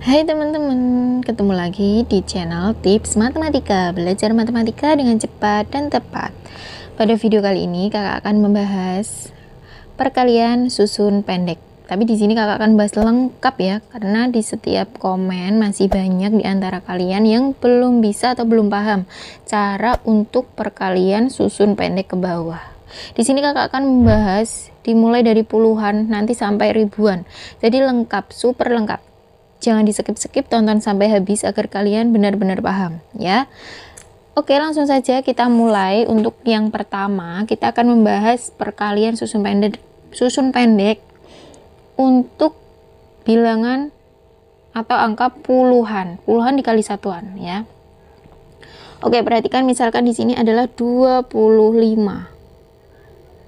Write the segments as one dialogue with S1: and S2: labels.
S1: Hai teman-teman, ketemu lagi di channel Tips Matematika Belajar Matematika dengan cepat dan tepat Pada video kali ini kakak akan membahas perkalian susun pendek Tapi di sini kakak akan bahas lengkap ya Karena di setiap komen masih banyak di antara kalian yang belum bisa atau belum paham Cara untuk perkalian susun pendek ke bawah di sini kakak akan membahas dimulai dari puluhan nanti sampai ribuan. Jadi lengkap, super lengkap. Jangan di-skip-skip, tonton sampai habis agar kalian benar-benar paham ya. Oke, langsung saja kita mulai. Untuk yang pertama, kita akan membahas perkalian susun pendek susun pendek untuk bilangan atau angka puluhan. Puluhan dikali satuan ya. Oke, perhatikan misalkan di sini adalah 25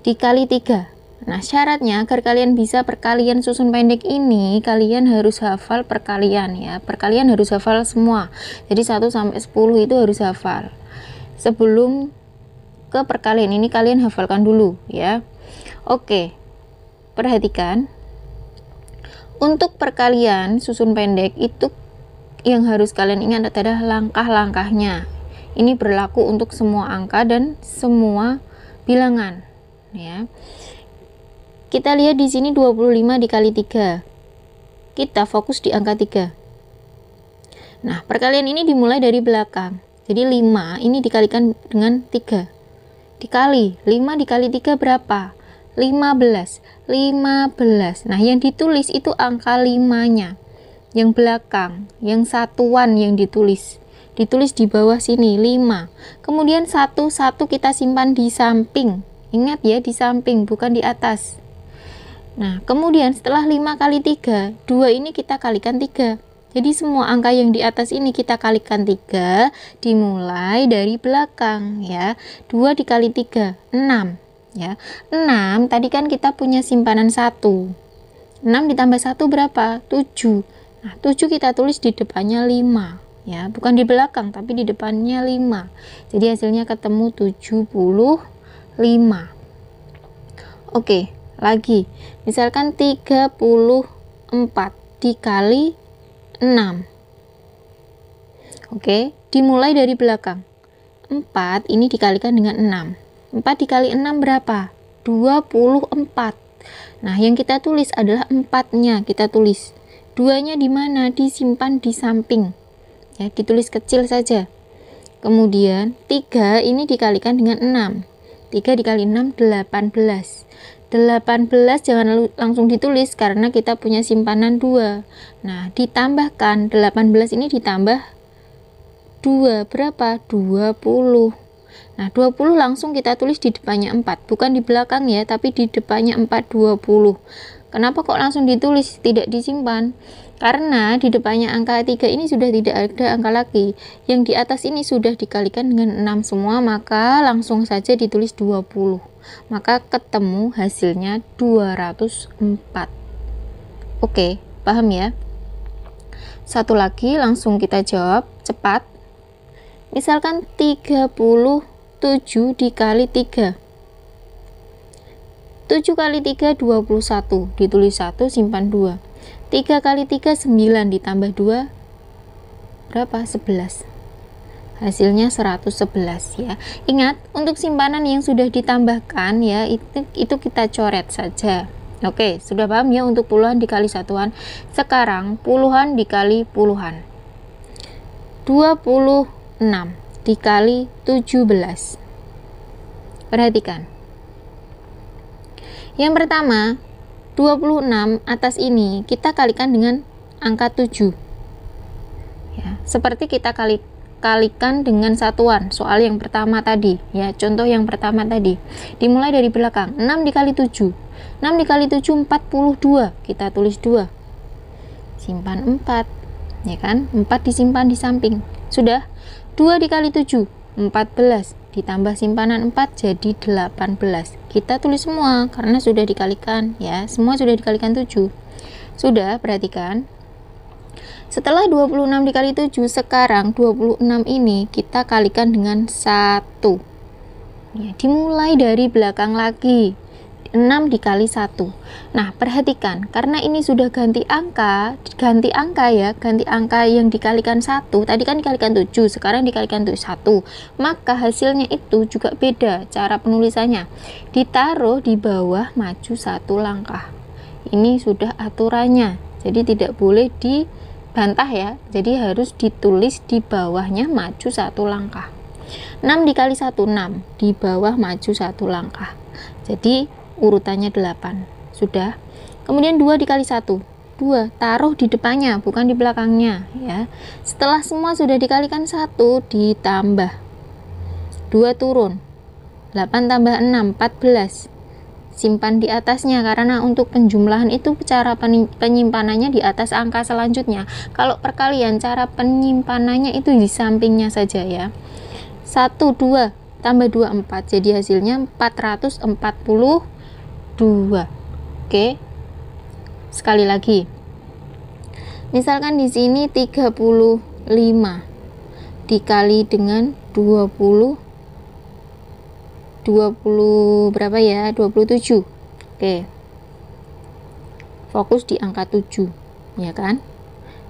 S1: dikali 3 Nah, syaratnya agar kalian bisa perkalian susun pendek ini, kalian harus hafal perkalian ya. Perkalian harus hafal semua. Jadi 1 sampai 10 itu harus hafal. Sebelum ke perkalian ini kalian hafalkan dulu ya. Oke. Perhatikan. Untuk perkalian susun pendek itu yang harus kalian ingat adalah langkah-langkahnya. Ini berlaku untuk semua angka dan semua bilangan ya. Kita lihat di sini 25 dikali 3. Kita fokus di angka 3. Nah, perkalian ini dimulai dari belakang. Jadi 5 ini dikalikan dengan 3. Dikali, 5 dikali 3 berapa? 15. 15. Nah, yang ditulis itu angka 5-nya. Yang belakang, yang satuan yang ditulis. Ditulis di bawah sini, 5. Kemudian 1 1 kita simpan di samping. Ingat ya, di samping, bukan di atas. Nah, kemudian setelah 5 kali 3, 2 ini kita kalikan 3. Jadi semua angka yang di atas ini kita kalikan 3, dimulai dari belakang ya. 2 dikali 3, 6 ya. 6 tadi kan kita punya simpanan 1. 6 ditambah 1 berapa? 7. Nah, 7 kita tulis di depannya 5 ya, bukan di belakang tapi di depannya 5. Jadi hasilnya ketemu 75. Oke lagi. Misalkan 34 dikali 6. Oke, dimulai dari belakang. 4 ini dikalikan dengan 6. 4 dikali 6 berapa? 24. Nah, yang kita tulis adalah 4-nya kita tulis. 2 di mana? Disimpan di samping. Ya, ditulis kecil saja. Kemudian 3 ini dikalikan dengan 6. 3 dikali 6 18. 18 jangan langsung ditulis karena kita punya simpanan 2. Nah, ditambahkan 18 ini ditambah 2 berapa? 20. Nah, 20 langsung kita tulis di depannya 4, bukan di belakang ya, tapi di depannya 4 20. Kenapa kok langsung ditulis tidak disimpan? Karena di depannya angka 3 ini sudah tidak ada angka lagi. Yang di atas ini sudah dikalikan dengan 6 semua, maka langsung saja ditulis 20 maka ketemu hasilnya 204 oke paham ya satu lagi langsung kita jawab cepat misalkan 37 dikali 3 7 kali 3 21 ditulis 1 simpan 2 3 kali 3 9 ditambah 2 berapa? 11 hasilnya 111 ya ingat untuk simpanan yang sudah ditambahkan ya itu itu kita coret saja Oke, sudah paham ya untuk puluhan dikali satuan. Sekarang puluhan dikali puluhan. 26 dikali 17. Perhatikan. Yang pertama, 26 atas ini kita kalikan dengan angka 7. Ya, seperti kita kali kalikan dengan satuan soal yang pertama tadi ya contoh yang pertama tadi dimulai dari belakang 6 dikali 7 6 dikali 7 42 kita tulis 2 simpan 4 ya kan 4 disimpan di samping sudah 2 dikali 7 14 ditambah simpanan 4 jadi 18 kita tulis semua karena sudah dikalikan ya semua sudah dikalikan 7 sudah perhatikan setelah 26 dikali 7, sekarang 26 ini kita kalikan dengan 1. Ya, dimulai dari belakang lagi. 6 dikali 1. Nah, perhatikan, karena ini sudah ganti angka, ganti angka ya, ganti angka yang dikalikan 1, tadi kan dikalikan 7, sekarang dikalikan 1, maka hasilnya itu juga beda cara penulisannya. Ditaruh di bawah maju satu langkah. Ini sudah aturannya, jadi tidak boleh di bantah ya jadi harus ditulis di bawahnya maju satu langkah 6 dikali 1 6 di bawah maju satu langkah jadi urutannya 8 sudah kemudian 2 dikali 1 2 taruh di depannya bukan di belakangnya ya setelah semua sudah dikalikan 1 ditambah 2 turun 8 tambah 6 14 simpan di atasnya karena untuk penjumlahan itu cara penyimpanannya di atas angka selanjutnya kalau perkalian cara penyimpanannya itu di sampingnya saja ya 1, 2 tambah 2, 4 jadi hasilnya 442 oke sekali lagi misalkan di sini 35 dikali dengan 20 20 berapa ya 27 oke fokus di angka 7 ya kan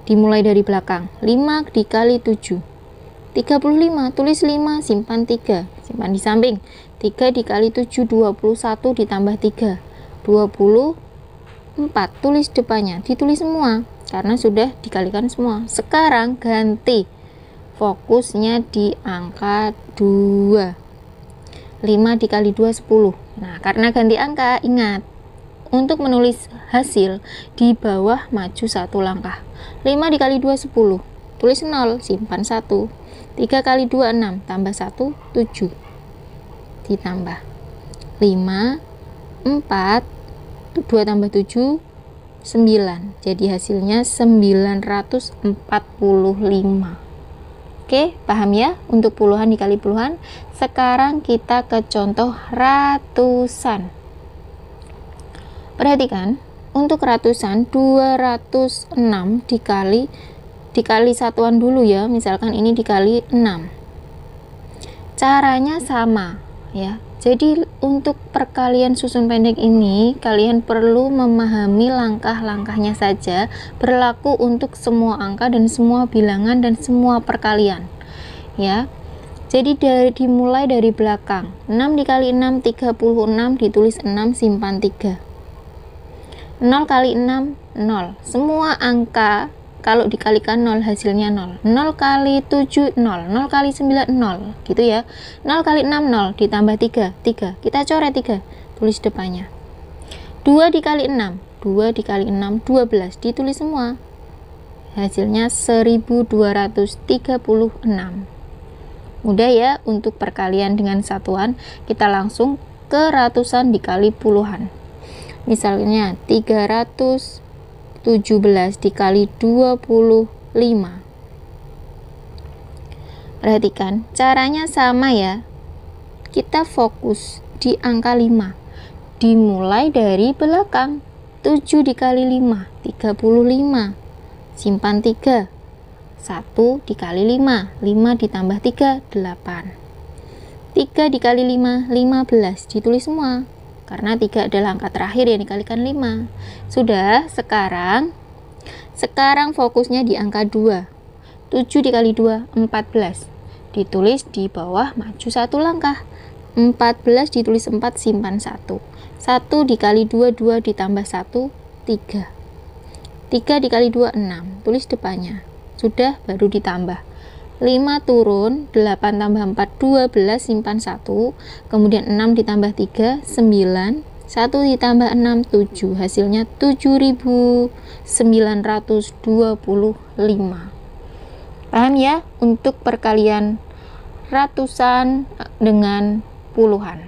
S1: dimulai dari belakang 5 dikali 7 35 tulis 5 simpan 3 simpan di samping 3 dikali 7 21 ditambah 3 24 tulis depannya ditulis semua karena sudah dikalikan semua sekarang ganti fokusnya di angka 2 5 dikali 2 10 nah karena ganti angka ingat untuk menulis hasil di bawah maju satu langkah 5 dikali 2 10 tulis 0 simpan 1 3 kali 2 6 tambah 1 7 ditambah 5 4 2 tambah 7 9 jadi hasilnya 945 Oke, paham ya? Untuk puluhan dikali puluhan. Sekarang kita ke contoh ratusan. Perhatikan, untuk ratusan 206 dikali dikali satuan dulu ya. Misalkan ini dikali 6. Caranya sama, ya. Jadi untuk perkalian susun pendek ini kalian perlu memahami langkah-langkahnya saja berlaku untuk semua angka dan semua bilangan dan semua perkalian ya. Jadi dari dimulai dari belakang. 6 dikali 6 36 ditulis 6 simpan 3. 0 kali 6 0. Semua angka kalau dikalikan 0 hasilnya 0 0 kali 7 0 0 kali 9 0 gitu ya 0 kali 6 0 ditambah 3 3 kita coret 3 tulis depannya 2 dikali 6 2 dikali 6 12 ditulis semua hasilnya 1236 mudah ya untuk perkalian dengan satuan kita langsung ke ratusan dikali puluhan misalnya 300 17 dikali 25. Perhatikan, caranya sama ya. Kita fokus di angka 5. Dimulai dari belakang. 7 dikali 5, 35. Simpan 3. 1 dikali 5, 5 ditambah 3, 8. 3 dikali 5, 15. Ditulis semua karena 3 adalah angka terakhir yang dikalikan 5 sudah sekarang sekarang fokusnya di angka 2 7 dikali 2 14 ditulis di bawah maju satu langkah 14 ditulis 4 simpan 1 1 dikali 2 2 ditambah 1 3 3 dikali 2 6 tulis depannya sudah baru ditambah 5 turun, 8 tambah 4, 12, simpan 1, kemudian 6 ditambah 3, 9, 1 ditambah 6, 7, hasilnya 7.925. Paham ya? Untuk perkalian ratusan eh, dengan puluhan.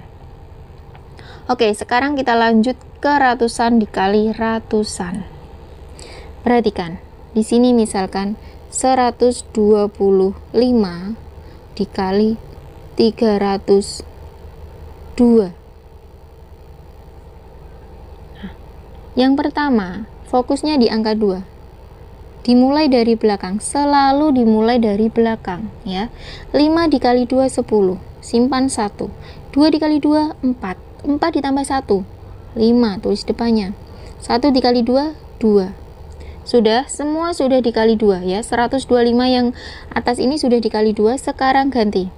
S1: Oke, sekarang kita lanjut ke ratusan dikali ratusan. Perhatikan, di sini misalkan 125 dikali 302 nah, yang pertama fokusnya di angka 2 dimulai dari belakang selalu dimulai dari belakang ya 5 dikali 2 10 simpan 1 2 dikali 2 4 4 ditambah 1 5 tulis depannya 1 dikali 2 2 sudah, semua sudah dikali dua ya. 125 yang atas ini sudah dikali dua. Sekarang ganti.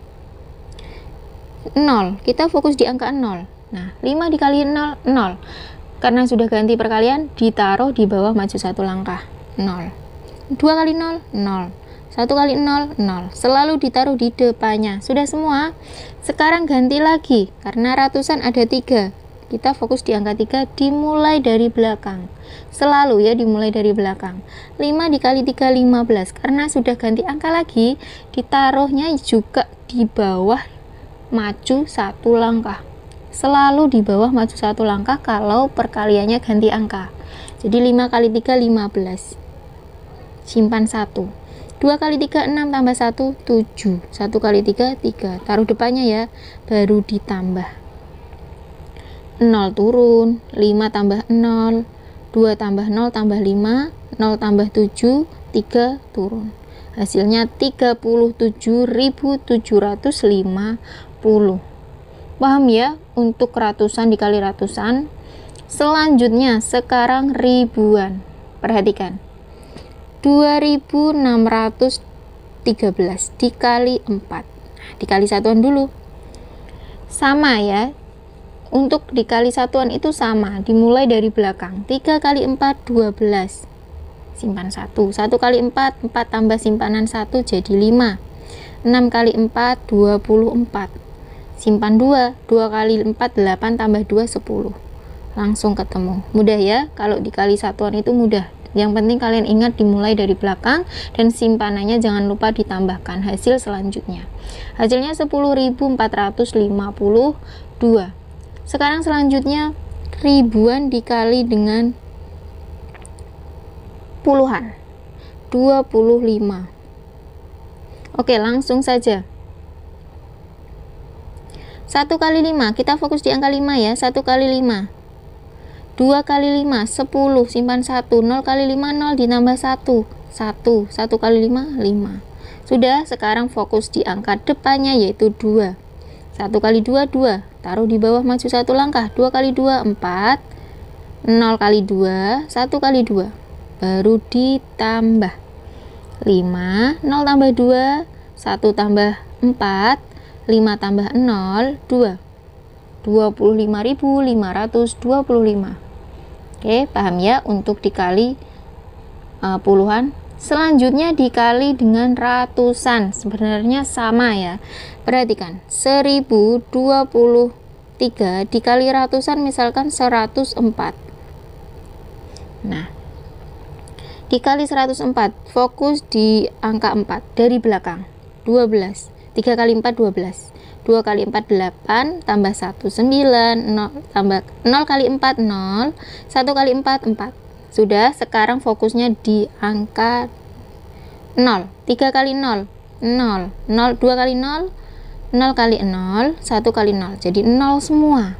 S1: 0. Kita fokus di angka 0. Nah, 5 dikali 0, 0. Karena sudah ganti perkalian, ditaruh di bawah maju satu langkah. 0. 2 kali 0, 0. 1 kali 0, 0. Selalu ditaruh di depannya. Sudah semua? Sekarang ganti lagi. Karena ratusan ada 3 kita fokus di angka 3 dimulai dari belakang. Selalu ya dimulai dari belakang. 5 dikali 3 15 karena sudah ganti angka lagi, ditaruhnya juga di bawah maju satu langkah. Selalu di bawah maju satu langkah kalau perkaliannya ganti angka. Jadi 5 kali 3 15. Simpan 1. 2 kali 3 6 tambah 1 7 1 kali 3 3 taruh depannya ya baru ditambah 0 turun, 5 tambah 0, 2 tambah 0 tambah 5, 0 tambah 7, 3 turun. Hasilnya 37.750. Paham ya untuk ratusan dikali ratusan? Selanjutnya sekarang ribuan. Perhatikan. 2613 dikali 4. Dikali satuan dulu. Sama ya, untuk dikali satuan itu sama dimulai dari belakang 3 kali 4 12 simpan 1 1 kali 4 4 tambah simpanan 1 jadi 5 6 kali 4 24 simpan 2 2 kali 4 8 tambah 2 10 langsung ketemu mudah ya kalau dikali satuan itu mudah yang penting kalian ingat dimulai dari belakang dan simpanannya jangan lupa ditambahkan hasil selanjutnya hasilnya 10.452 sekarang selanjutnya ribuan dikali dengan puluhan. 25. Oke, langsung saja. 1 kali 5, kita fokus di angka 5 ya, 1 kali 5. 2 kali 5, 10, simpan 1, 0 kali 5, 0, ditambah 1, 1, 1 kali 5, 5. Sudah, sekarang fokus di angka depannya yaitu 2. 1 kali 2, 2. Taruh di bawah maju satu langkah. 2 kali 2, 4. 0 kali 2, 1 kali 2. Baru ditambah. 5, 0 tambah 2, 1 tambah 4, 5 tambah 0, 2. 25.525. Oke, paham ya untuk dikali uh, puluhan Selanjutnya dikali dengan ratusan. Sebenarnya sama ya. Perhatikan, 1023 dikali ratusan misalkan 104. Nah, dikali 104, fokus di angka 4 dari belakang. 12. 3 kali 4 12. 2 kali 4 8 tambah 1 9 0 tambah 0 kali 4 0 1 kali 4 4 sudah, sekarang fokusnya di angka 0. 3 kali 0, 0. 0, 2 kali 0, 0 kali 0, 1 kali 0. Jadi 0 semua.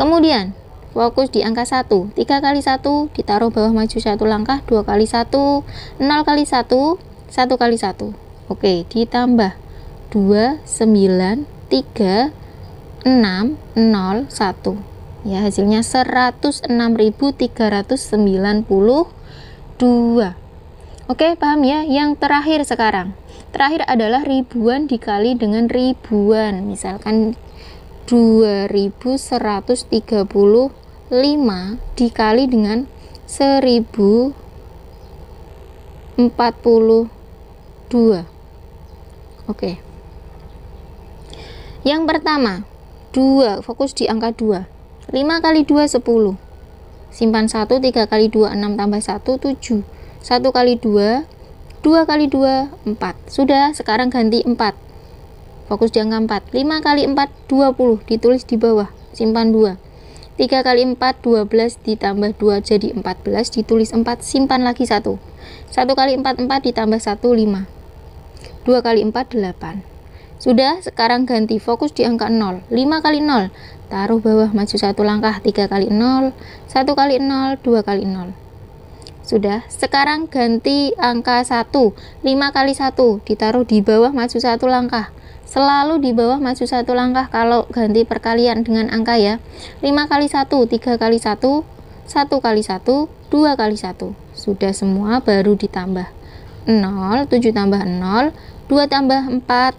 S1: Kemudian, fokus di angka 1. 3 kali 1 ditaruh bawah maju satu langkah, 2 kali 1, 0 kali 1, 1 kali 1. Oke, ditambah 2, 9, 3, 6, 0, 1 ya hasilnya 106.392 oke paham ya yang terakhir sekarang terakhir adalah ribuan dikali dengan ribuan misalkan 2135 dikali dengan 1042 oke yang pertama 2 fokus di angka 2 5 kali 2 10 simpan 1 3 kali 2 6 tambah 1 7 1 kali 2 2 kali 2 4 sudah sekarang ganti 4 fokus di angka 4 5 kali 4 20 ditulis di bawah simpan 2 3 kali 4 12 ditambah 2 jadi 14 ditulis 4 simpan lagi 1 1 kali 4 4 ditambah 1 5 2 kali 4 8 sudah sekarang ganti fokus di angka 0 5 kali 0 taruh bawah maju satu langkah tiga kali nol satu kali nol dua kali nol sudah sekarang ganti angka satu lima kali satu ditaruh di bawah maju satu langkah selalu di bawah maju satu langkah kalau ganti perkalian dengan angka ya lima kali satu tiga kali satu satu kali satu dua kali satu sudah semua baru ditambah nol tujuh tambah nol dua tambah empat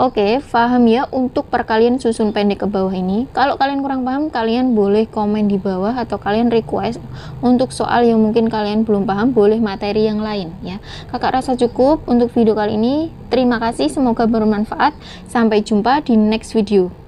S1: Oke, paham ya untuk perkalian susun pendek ke bawah ini? Kalau kalian kurang paham, kalian boleh komen di bawah atau kalian request untuk soal yang mungkin kalian belum paham, boleh materi yang lain ya. Kakak rasa cukup untuk video kali ini. Terima kasih, semoga bermanfaat. Sampai jumpa di next video.